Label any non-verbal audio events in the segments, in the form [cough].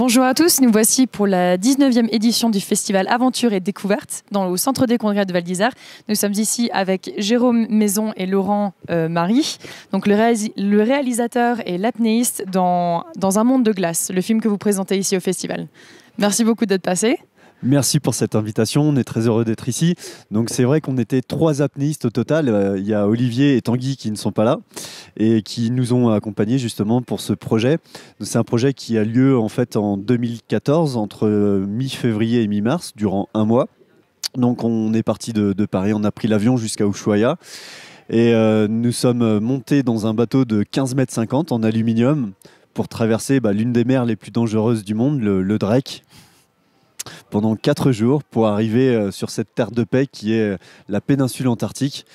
Bonjour à tous, nous voici pour la 19e édition du festival Aventure et Découverte dans le Centre des Congrès de Val d'Isère. Nous sommes ici avec Jérôme Maison et Laurent euh, Marie, donc le, réalisateur et l'apnéiste dans, dans un monde de glace, le film que vous présentez ici au festival. Merci beaucoup d'être passé. Merci pour cette invitation. On est très heureux d'être ici. Donc, c'est vrai qu'on était trois apnéistes au total. Euh, il y a Olivier et Tanguy qui ne sont pas là et qui nous ont accompagnés justement pour ce projet. C'est un projet qui a lieu en fait en 2014 entre euh, mi-février et mi-mars durant un mois. Donc, on est parti de, Paris. On a pris l'avion jusqu'à Ushuaia. Et euh, nous sommes montés dans un bateau de 15 mètres 50 en aluminium pour traverser bah, l'une des mers les plus dangereuses du monde, le, le Drake, pendant quatre jours pour arriver euh, sur cette terre de paix qui est euh, la péninsule antarctique.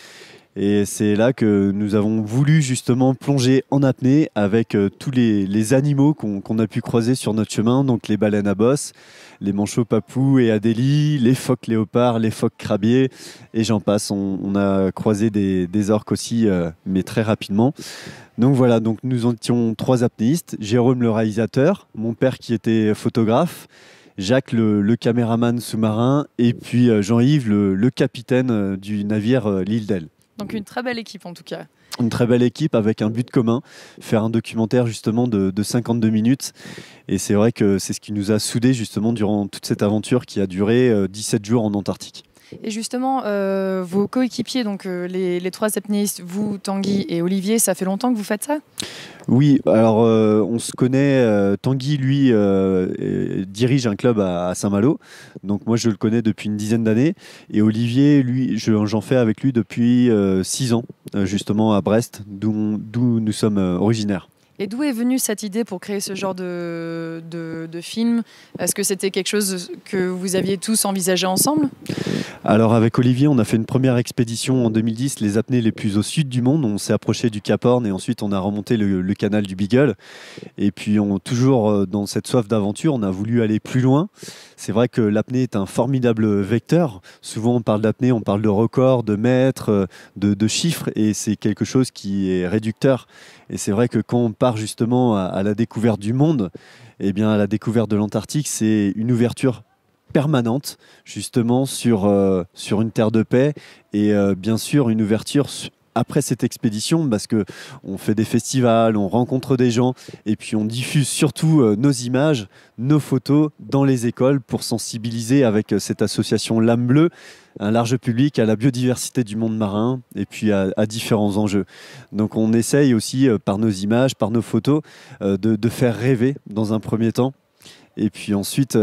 Et c'est là que nous avons voulu justement plonger en apnée avec euh, tous les, animaux qu'on a pu croiser sur notre chemin, donc les baleines à bosse, les manchots papous et adélie, les phoques léopards, les phoques crabiers, et j'en passe. On, a croisé des, orques aussi, mais très rapidement. Donc voilà, donc nous étions trois apnéistes, Jérôme le réalisateur, mon père qui était photographe, Jacques, le, caméraman sous-marin, et puis euh, Jean-Yves, le, capitaine euh, du navire euh, L'île d'El. Donc une très belle équipe en tout cas. Une très belle équipe avec un but commun, faire un documentaire justement de, de 52 minutes. Et c'est vrai que c'est ce qui nous a soudés justement durant toute cette aventure qui a duré 17 jours en Antarctique. Et justement, euh, vos coéquipiers, donc euh, les, trois apnéistes, vous, Tanguy et Olivier, ça fait longtemps que vous faites ça Oui, alors euh, on se connaît. Tanguy, lui, dirige un club à, Saint-Malo. Donc moi, je le connais depuis une dizaine d'années. Et Olivier, lui, j'en fais avec lui depuis six ans, justement à Brest, d'où nous sommes originaires. Et d'où est venue cette idée pour créer ce genre de, de, film Est-ce que c'était quelque chose que vous aviez tous envisagé ensemble Alors avec Olivier, on a fait une première expédition en 2010, les apnées les plus au sud du monde. On s'est approché du Cap Horn et ensuite on a remonté le, canal du Beagle. Et puis toujours euh, dans cette soif d'aventure, on a voulu aller plus loin. C'est vrai que l'apnée est un formidable vecteur. Souvent on parle d'apnée, on parle de records, de mètres, euh, de, de chiffres et c'est quelque chose qui est réducteur. Et c'est vrai que quand on parle justement à, la découverte du monde, et eh bien, à la découverte de l'Antarctique, c'est une ouverture permanente justement sur, euh, sur une terre de paix et euh, bien sûr une ouverture après cette expédition parce que on fait des festivals, on rencontre des gens et puis on diffuse surtout euh, nos images, nos photos dans les écoles pour sensibiliser avec euh, cette association Lame Bleue un large public à la biodiversité du monde marin et puis à, différents enjeux. Donc on essaye aussi euh, par nos images, par nos photos, de, faire rêver dans un premier temps et puis ensuite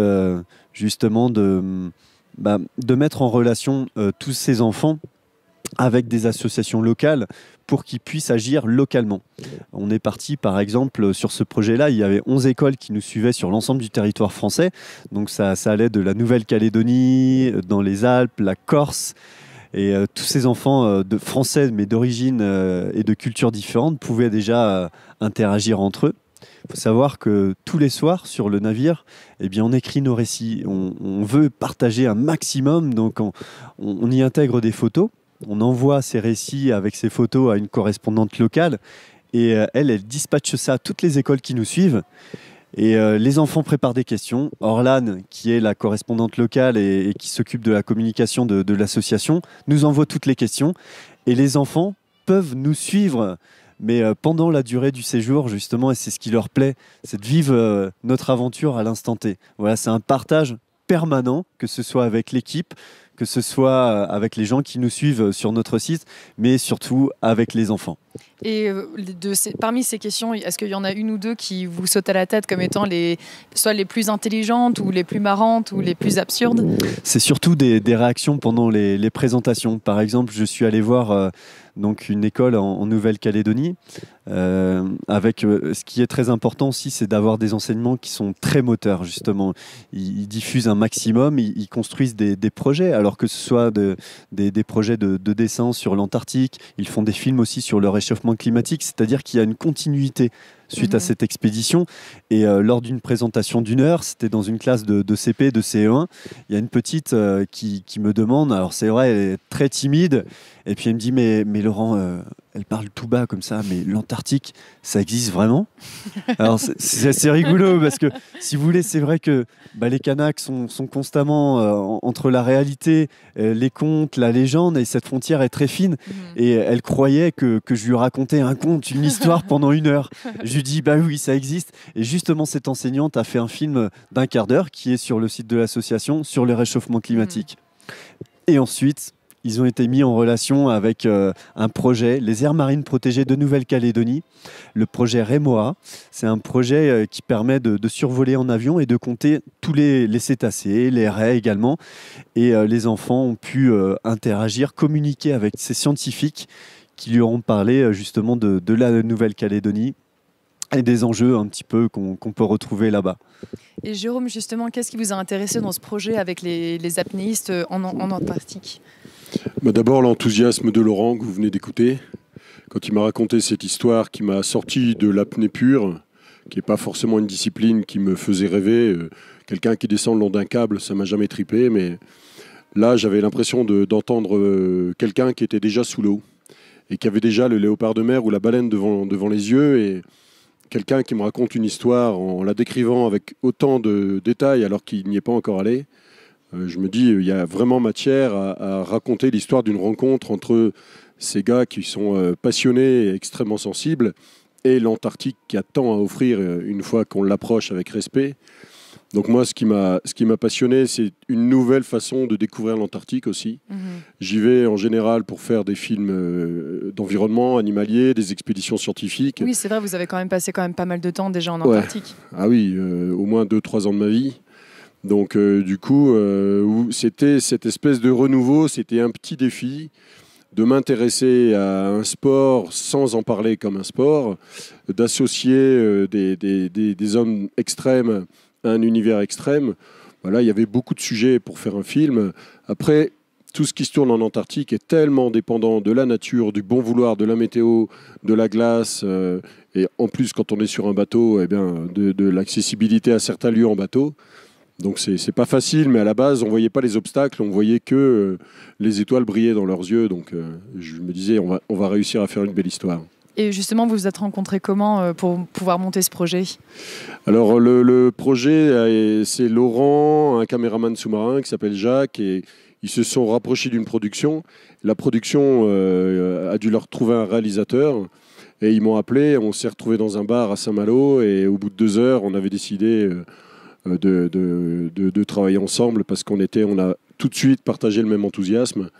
justement bah, de mettre en relation tous ces enfants avec des associations locales pour qu'ils puissent agir localement. On est parti par exemple sur ce projet-là, il y avait 11 écoles qui nous suivaient sur l'ensemble du territoire français, donc ça, ça allait de la Nouvelle-Calédonie, euh, dans les Alpes, la Corse, et euh, tous ces enfants euh, de français mais d'origine et de cultures différentes pouvaient déjà interagir entre eux. Il faut savoir que tous les soirs sur le navire, eh bien, on écrit nos récits. On, veut partager un maximum, donc on y intègre des photos on envoie ces récits avec ces photos à une correspondante locale et euh, elle, elle dispatche ça à toutes les écoles qui nous suivent. Et euh, les enfants préparent des questions. Orlane, qui est la correspondante locale et, qui s'occupe de la communication de, l'association, nous envoie toutes les questions. Et les enfants peuvent nous suivre, mais euh, pendant la durée du séjour, justement, et c'est ce qui leur plaît, c'est de vivre notre aventure à l'instant T. Voilà, c'est un partage permanent, que ce soit avec l'équipe, que ce soit euh, avec les gens qui nous suivent euh, sur notre site, mais surtout avec les enfants. Et euh, de parmi ces questions, est-ce qu'il y en a une ou deux qui vous sautent à la tête comme étant les, soit les plus intelligentes ou les plus marrantes ou les plus absurdes C'est surtout des, réactions pendant les, présentations. Par exemple, je suis allé voir donc une école en, Nouvelle-Calédonie. Euh, avec euh, ce qui est très important aussi, c'est d'avoir des enseignements qui sont très moteurs justement. Ils, diffusent un maximum, ils, construisent des, projets, alors que ce soit des, projets de, de dessin sur l'Antarctique, ils font des films aussi sur le réchauffement climatique, c'est-à-dire qu'il y a une continuité suite à mhm. cette expédition. Et euh, lors d'une présentation d'une heure, c'était dans une classe de, de, CP, de CE1, il y a une petite euh, qui, me demande, alors c'est vrai, elle est très timide, et puis elle me dit, mais, mais Laurent, euh, elle parle tout bas comme ça, mais l'Antarctique, ça existe vraiment Alors c'est assez rigolo parce que si vous voulez, c'est vrai que bah, les Kanaks sont, constamment euh, entre la réalité, euh, les contes, la légende, et cette frontière est très fine. Mhm. Et elle croyait que, que, je lui racontais un conte, une histoire pendant une heure. Je lui dis, bah oui, ça existe. Et justement, cette enseignante a fait un film d'un quart d'heure qui est sur le site de l'association sur le réchauffement climatique. Mhm. Et ensuite, ils ont été mis en relation avec euh, un projet, les aires marines protégées de Nouvelle-Calédonie, le projet REMOA. C'est un projet euh, qui permet de, survoler en avion et de compter tous les, cétacés, les raies également. Et euh, les enfants ont pu interagir, communiquer avec ces scientifiques qui lui ont parlé justement de, la Nouvelle-Calédonie et des enjeux un petit peu qu'on peut retrouver là-bas. Et Jérôme, justement, qu'est-ce qui vous a intéressé dans ce projet avec les, apnéistes en Antarctique D'abord l'enthousiasme de Laurent que vous venez d'écouter, quand il m'a raconté cette histoire qui m'a sorti de l'apnée pure, qui n'est pas forcément une discipline qui me faisait rêver. Euh, quelqu'un qui descend le long d'un câble, ça m'a jamais tripé, mais là j'avais l'impression d'entendre euh, quelqu'un qui était déjà sous l'eau et qui avait déjà le léopard de mer ou la baleine devant, devant les yeux et quelqu'un qui me raconte une histoire en la décrivant avec autant de détails alors qu'il n'y est pas encore allé, euh, je me dis, euh, il y a vraiment matière à, raconter l'histoire d'une rencontre entre ces gars qui sont euh, passionnés et extrêmement sensibles et l'Antarctique qui a tant à offrir une fois qu'on l'approche avec respect. Donc moi, ce qui m'a, ce passionné, c'est une nouvelle façon de découvrir l'Antarctique aussi. Mhm. J'y vais en général pour faire des films d'environnement animalier, des expéditions scientifiques. Oui, c'est vrai, vous avez quand même passé quand même pas mal de temps déjà en Antarctique. Ah oui, au moins 2-3 ans de ma vie. Donc euh, du coup, euh, c'était cette espèce de renouveau, c'était un petit défi de m'intéresser à un sport sans en parler comme un sport, d'associer euh, des, hommes extrêmes à un univers extrême. Voilà, il y avait beaucoup de sujets pour faire un film. Après, tout ce qui se tourne en Antarctique est tellement dépendant de la nature, du bon vouloir, de la météo, de la glace, et en plus quand on est sur un bateau, eh bien, de l'accessibilité à certains lieux en bateau. Donc c'est pas facile, mais à la base, on voyait pas les obstacles, on voyait que euh, les étoiles brillaient dans leurs yeux. Donc euh, je me disais, on va, on va réussir à faire une belle histoire. Et justement, vous vous êtes rencontrés comment euh, pour pouvoir monter ce projet Alors, le, projet, c'est Laurent, un caméraman sous-marin qui s'appelle Jacques, et ils se sont rapprochés d'une production. La production a dû leur trouver un réalisateur. Et ils m'ont appelé, on s'est retrouvé dans un bar à Saint-Malo, et au bout de deux heures, on avait décidé... Euh, de, de, travailler ensemble parce qu'on était, on a tout de suite partagé le même enthousiasme.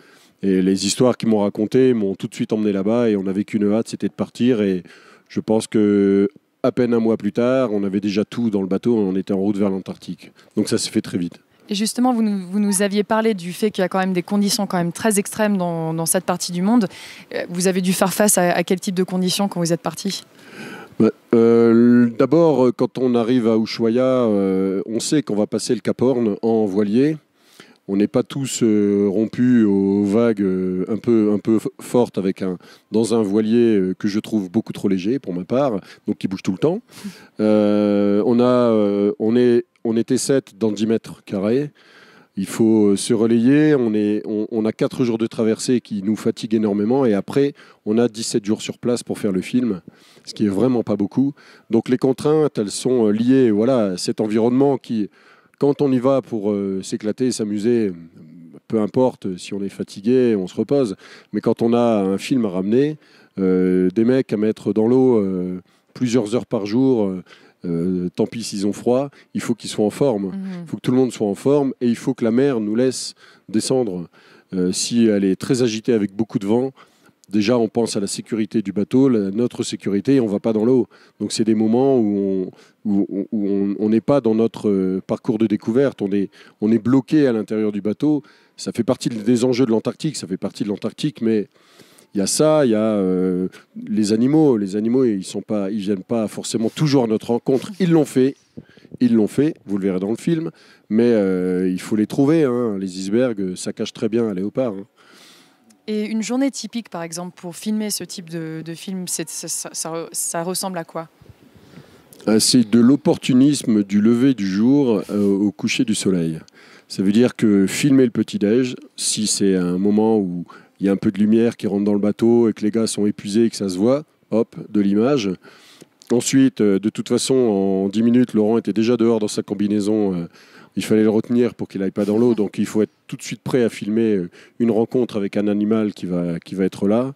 Et les histoires qu'ils m'ont racontées m'ont tout de suite emmené là-bas et on n'avait qu'une hâte, c'était de partir. Et je pense que à peine un mois plus tard, on avait déjà tout dans le bateau, on était en route vers l'Antarctique. Donc ça s'est fait très vite. Et justement, vous nous, aviez parlé du fait qu'il y a quand même des conditions quand même très extrêmes dans, cette partie du monde. Euh, vous avez dû faire face à quel type de conditions quand vous êtes parti bah, euh, d'abord, quand on arrive à Ushuaia, euh, on sait qu'on va passer le Cap Horn en voilier. On n'est pas tous euh, rompus aux vagues un peu, un peu fortes avec un, dans un voilier que je trouve beaucoup trop léger pour ma part, donc qui bouge tout le temps. on, a, on, est, on était 7 dans 10 mètres carrés il faut euh, se relayer. On, a 4 jours de traversée qui nous fatiguent énormément. Et après, on a 17 jours sur place pour faire le film, ce qui est vraiment pas beaucoup. Donc les contraintes, elles sont euh, liées voilà, à cet environnement qui, quand on y va pour euh, s'éclater, s'amuser, peu importe si on est fatigué, on se repose. Mais quand on a un film à ramener, des mecs à mettre dans l'eau plusieurs heures par jour, euh, tant pis s'ils ont froid, il faut qu'ils soient en forme. Mhm. Il faut que tout le monde soit en forme et il faut que la mer nous laisse descendre. Euh, si elle est très agitée avec beaucoup de vent, déjà on pense à la sécurité du bateau, notre sécurité, on ne va pas dans l'eau. Donc c'est des moments où on n'est pas dans notre euh, parcours de découverte, on est, on est bloqué à l'intérieur du bateau. Ça fait partie des enjeux de l'Antarctique, ça fait partie de l'Antarctique, mais il y a ça, il y a euh, les animaux. Les animaux, ils sont pas, viennent pas forcément toujours à notre rencontre. Ils l'ont fait, ils l'ont fait. Vous le verrez dans le film. Mais euh, il faut les trouver. Hein. Les icebergs, ça cache très bien un léopard. Hein. Et une journée typique, par exemple, pour filmer ce type de, film, ça, ça, ressemble à quoi euh, C'est de l'opportunisme du lever du jour au coucher du soleil. Ça veut dire que filmer le petit-déj, si c'est un moment où il y a un peu de lumière qui rentre dans le bateau et que les gars sont épuisés et que ça se voit, hop, de l'image. Ensuite, euh, de toute façon, en 10 minutes, Laurent était déjà dehors dans sa combinaison. Euh, il fallait le retenir pour qu'il n'aille pas dans l'eau. Donc il faut être tout de suite prêt à filmer euh, une rencontre avec un animal qui va, qui va être là.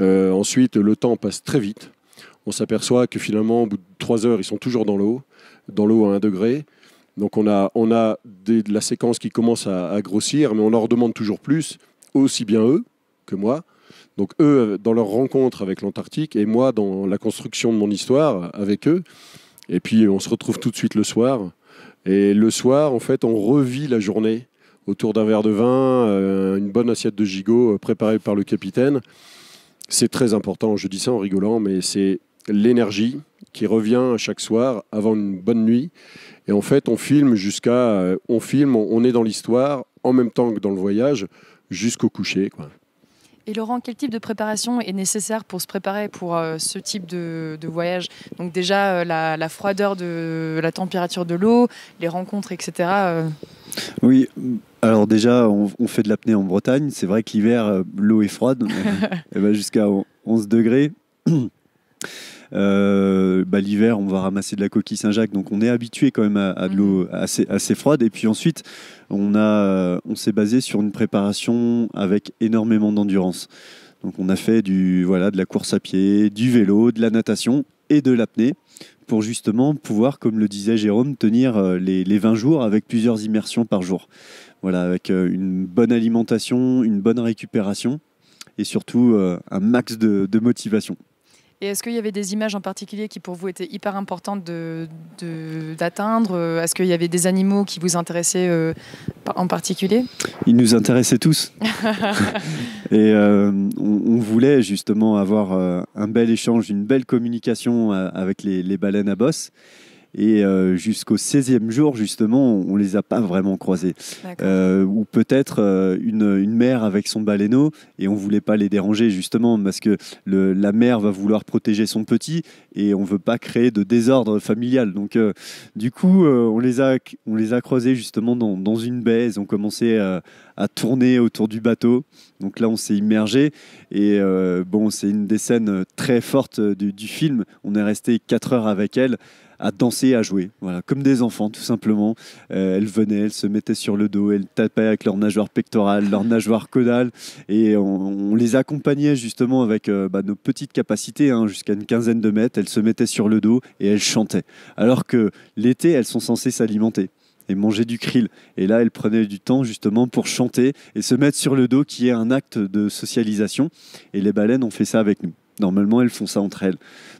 ensuite, le temps passe très vite. On s'aperçoit que finalement, au bout de 3 heures, ils sont toujours dans l'eau, dans l'eau à 1 degré. Donc on a, on a de la séquence qui commence à, grossir, mais on leur demande toujours plus, aussi bien eux moi. Donc eux, dans leur rencontre avec l'Antarctique, et moi, dans la construction de mon histoire avec eux. Et puis on se retrouve tout de suite le soir. Et le soir, en fait, on revit la journée autour d'un verre de vin, euh, une bonne assiette de gigot euh, préparée par le capitaine. C'est très important, je dis ça en rigolant, mais c'est l'énergie qui revient chaque soir avant une bonne nuit. Et en fait, on filme jusqu'à... Euh, on filme, on est dans l'histoire en même temps que dans le voyage jusqu'au coucher. Quoi. Et Laurent, quel type de préparation est nécessaire pour se préparer pour euh, ce type de, voyage Donc déjà euh, la, froideur de la température de l'eau, les rencontres, etc. Euh. Oui, alors déjà on, fait de l'apnée en Bretagne. C'est vrai que l'hiver l'eau est froide, [laughs] jusqu'à 11 degrés. Euh, bah, l'hiver, on va ramasser de la coquille Saint-Jacques, donc on est habitué quand même à, de l'eau mhm. assez, froide. Et puis ensuite, euh, on, s'est basé sur une préparation avec énormément d'endurance. Donc on a fait du, voilà, de la course à pied, du vélo, de la natation et de l'apnée pour justement pouvoir, comme le disait Jérôme, tenir euh, les, 20 jours avec plusieurs immersions par jour. Voilà, avec une bonne alimentation, une bonne récupération et surtout un max de motivation. Et est-ce qu'il y avait des images en particulier qui pour vous étaient hyper importantes d'atteindre Est-ce qu'il y avait des animaux qui vous intéressaient euh, en particulier Ils nous intéressaient tous. [laughs] et euh, on, voulait justement avoir euh, un bel échange, une belle communication avec les, les baleines à bosse. Et euh, jusqu'au 16e jour, justement, on ne les a pas vraiment croisés. Euh, ou peut-être euh, une, une, mère avec son baleineau, et on ne voulait pas les déranger, justement, parce que le, la mère va vouloir protéger son petit, et on ne veut pas créer de désordre familial. Donc, du coup, on, les a, on les a croisés, justement, dans, dans une baie. Ils ont commencé à, tourner autour du bateau. Donc là, on s'est immergé. Et bon, c'est une des scènes très fortes du, du film. On est resté 4 heures avec elle à danser, à jouer, voilà, comme des enfants tout simplement. Euh, elles venaient, elles se mettaient sur le dos, elles tapaient avec leur nageoire pectorale, leur nageoire caudale, et on, les accompagnait justement avec euh, bah, nos petites capacités, hein, jusqu'à une quinzaine de mètres, elles se mettaient sur le dos et elles chantaient. Alors que l'été, elles sont censées s'alimenter et manger du krill. Et là, elles prenaient du temps justement pour chanter et se mettre sur le dos, qui est un acte de socialisation. Et les baleines ont fait ça avec nous. Normalement, elles font ça entre elles.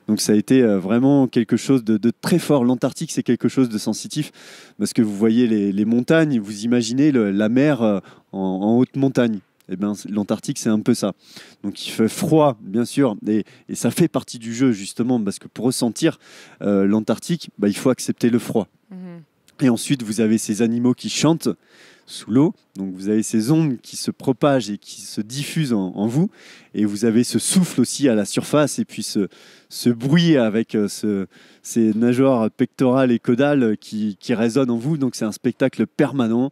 Donc ça a été euh, vraiment quelque chose de, très fort. L'Antarctique, c'est quelque chose de sensitif parce que vous voyez les, montagnes, vous imaginez la mer euh, en, haute montagne. Eh bien, l'Antarctique, c'est un peu ça. Donc, il fait froid, bien sûr, et, ça fait partie du jeu, justement, parce que pour ressentir euh, l'Antarctique, bah, il faut accepter le froid. Mhm. Et ensuite, vous avez ces animaux qui chantent sous l'eau. Donc vous avez ces ondes qui se propagent et qui se diffusent en, vous. Et vous avez ce souffle aussi à la surface et puis ce, ce bruit avec euh, ces nageoires pectorales et caudales qui, qui résonnent en vous. Donc c'est un spectacle permanent.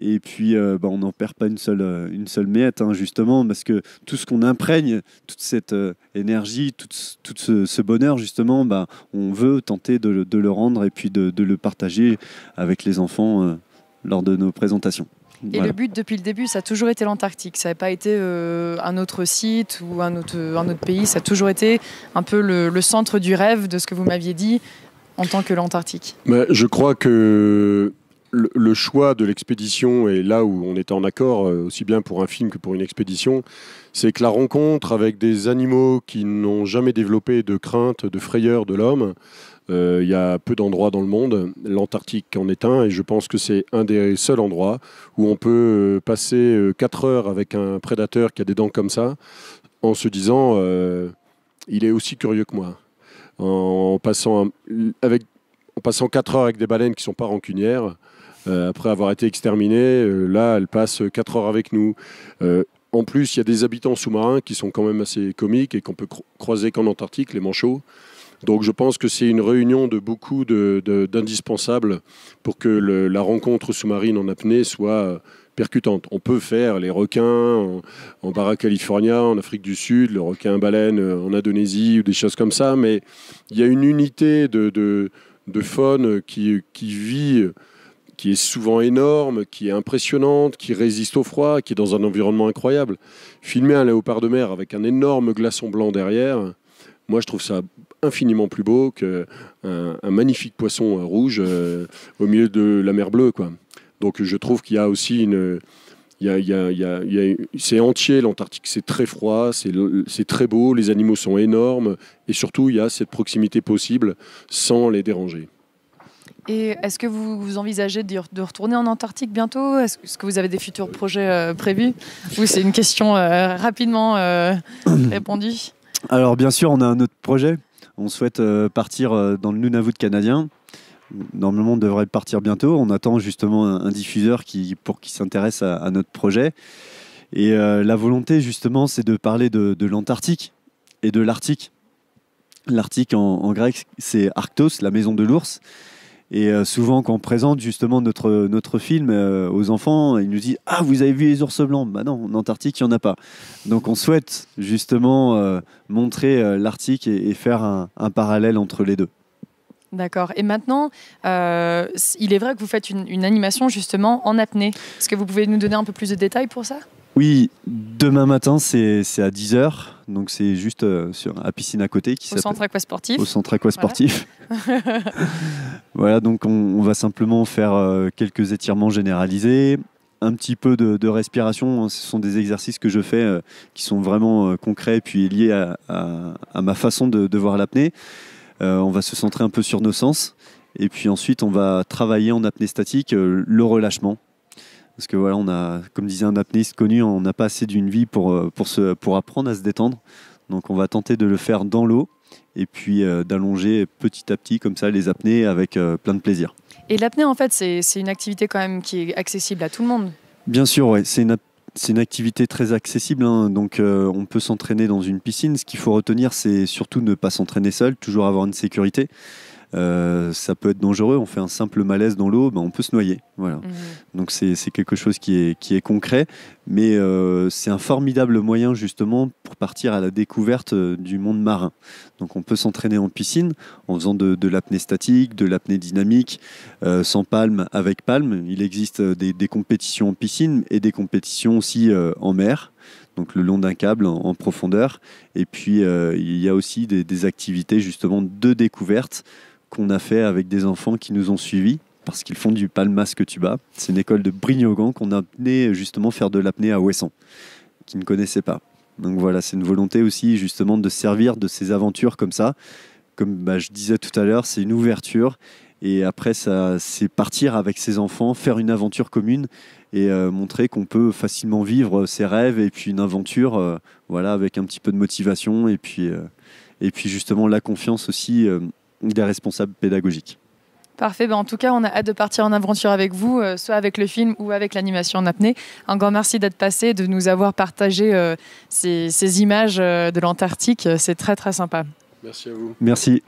Et puis euh, bah, on n'en perd pas une seule, euh, une seule miette, hein, justement, parce que tout ce qu'on imprègne, toute cette énergie, tout, ce, bonheur, justement, bah, on veut tenter de, le rendre et puis de, le partager avec les enfants lors de nos présentations. Et le but depuis le début, ça a toujours été l'Antarctique. Ça n'a pas été euh, un autre site ou un autre, un autre pays. Ça a toujours été un peu le, centre du rêve de ce que vous m'aviez dit en tant que l'Antarctique. je crois que le, choix de l'expédition, est là où on était en accord, euh, aussi bien pour un film que pour une expédition, c'est que la rencontre avec des animaux qui n'ont jamais développé de crainte, de frayeur de l'homme, euh, il y a peu d'endroits dans le monde. L'Antarctique en est un et je pense que c'est un des seuls endroits où on peut euh, passer 4 euh, heures avec un prédateur qui a des dents comme ça en se disant il est aussi curieux que moi. En passant, avec, 4 heures avec des baleines qui ne sont pas rancunières, après avoir été exterminées, là, elles passent 4 heures avec nous. en plus, il y a des habitants sous-marins qui sont quand même assez comiques et qu'on peut croiser qu'en Antarctique, les manchots. Donc je pense que c'est une réunion de beaucoup d'indispensables de, pour que la rencontre sous-marine en apnée soit euh, percutante. On peut faire les requins en, en Barra California, en Afrique du Sud, le requin baleine euh, en Indonésie ou des choses comme ça, mais il y a une unité de, de, de faune qui, qui vit qui est souvent énorme, qui est impressionnante, qui résiste au froid, qui est dans un environnement incroyable. Filmer un léopard de mer avec un énorme glaçon blanc derrière, moi je trouve ça infiniment plus beau qu'un euh, un magnifique poisson euh, rouge euh, au milieu de la mer bleue. Quoi. Donc je trouve qu'il y a aussi une... c'est entier l'Antarctique, c'est très froid, c'est très beau, les animaux sont énormes et surtout il y a cette proximité possible sans les déranger. Et est-ce que vous, envisagez de, retourner en Antarctique bientôt Est-ce que, vous avez des futurs projets prévus Ou c'est une question rapidement [clears throat] répondue Alors bien sûr, on a un autre projet on souhaite euh, partir euh, dans le Nunavut canadien. Normalement, on devrait partir bientôt. On attend justement un diffuseur qui, pour qui s'intéresse à, notre projet. Et euh, la volonté, justement, c'est de parler de, l'Antarctique et de l'Arctique. L'Arctique en, en grec, c'est Arctos, la maison de l'ours. Et euh, souvent, quand on présente justement notre, notre film euh, aux enfants, ils nous disent Ah, vous avez vu les ours blancs Bah non, en Antarctique, il n'y en a pas. Donc, on souhaite justement euh, montrer l'Arctique et, faire un, parallèle entre les deux. D'accord. Et maintenant, il est vrai que vous faites une, une animation justement en apnée. Est-ce que vous pouvez nous donner un peu plus de détails pour ça Oui, demain matin, c'est à 10h. Donc c'est juste euh, sur à piscine à côté qui Au centre aquasportif. Au centre aquasportif. Voilà, [laughs] [laughs] donc on, va simplement faire euh, quelques étirements généralisés, un petit peu de, respiration. ce sont des exercices que je fais euh, qui sont vraiment concrets et puis liés à, ma façon de, de voir l'apnée. on va se centrer un peu sur nos sens. Et puis ensuite, on va travailler en apnée statique le relâchement, parce que voilà, on a, comme disait un apnéiste connu, on n'a pas assez d'une vie pour, euh, pour, se, pour apprendre à se détendre. Donc on va tenter de le faire dans l'eau et puis euh, d'allonger petit à petit comme ça les apnées avec euh, plein de plaisir. Et l'apnée en fait c'est une activité quand même qui est accessible à tout le monde Bien sûr, c'est une, une, activité très accessible, hein. donc on peut s'entraîner dans une piscine. Ce qu'il faut retenir c'est surtout ne pas s'entraîner seul, toujours avoir une sécurité. Euh, ça peut être dangereux. On fait un simple malaise dans l'eau, ben, on peut se noyer. Voilà. Mmh. Donc c'est quelque chose qui est, concret, mais euh, c'est un formidable moyen justement pour partir à la découverte euh, du monde marin. Donc on peut s'entraîner en piscine en faisant de, l'apnée statique, de l'apnée dynamique, sans palme, avec palme. Il existe des, compétitions en piscine et des compétitions aussi en mer donc le long d'un câble en, profondeur. Et puis il y a aussi des activités justement de découverte qu'on a fait avec des enfants qui nous ont suivis parce qu'ils font du Palmas que tu bats. C'est une école de Brignogan qu'on a amené justement faire de l'apnée à Ouessant, qui ne connaissait pas. Donc voilà, c'est une volonté aussi justement de servir de ces aventures comme ça. Comme bah, je disais tout à l'heure, c'est une ouverture. Et après, ça, c'est partir avec ses enfants, faire une aventure commune et euh, montrer qu'on peut facilement vivre euh, ses rêves et puis une aventure, euh, voilà, avec un petit peu de motivation et puis, et puis justement la confiance aussi des responsables pédagogiques. Parfait. Ben, en tout cas, on a hâte de partir en aventure avec vous, euh, soit avec le film ou avec l'animation en apnée. Un grand merci d'être passé, de nous avoir partagé euh, ces, images euh, de l'Antarctique. C'est très, très sympa. Merci à vous. Merci.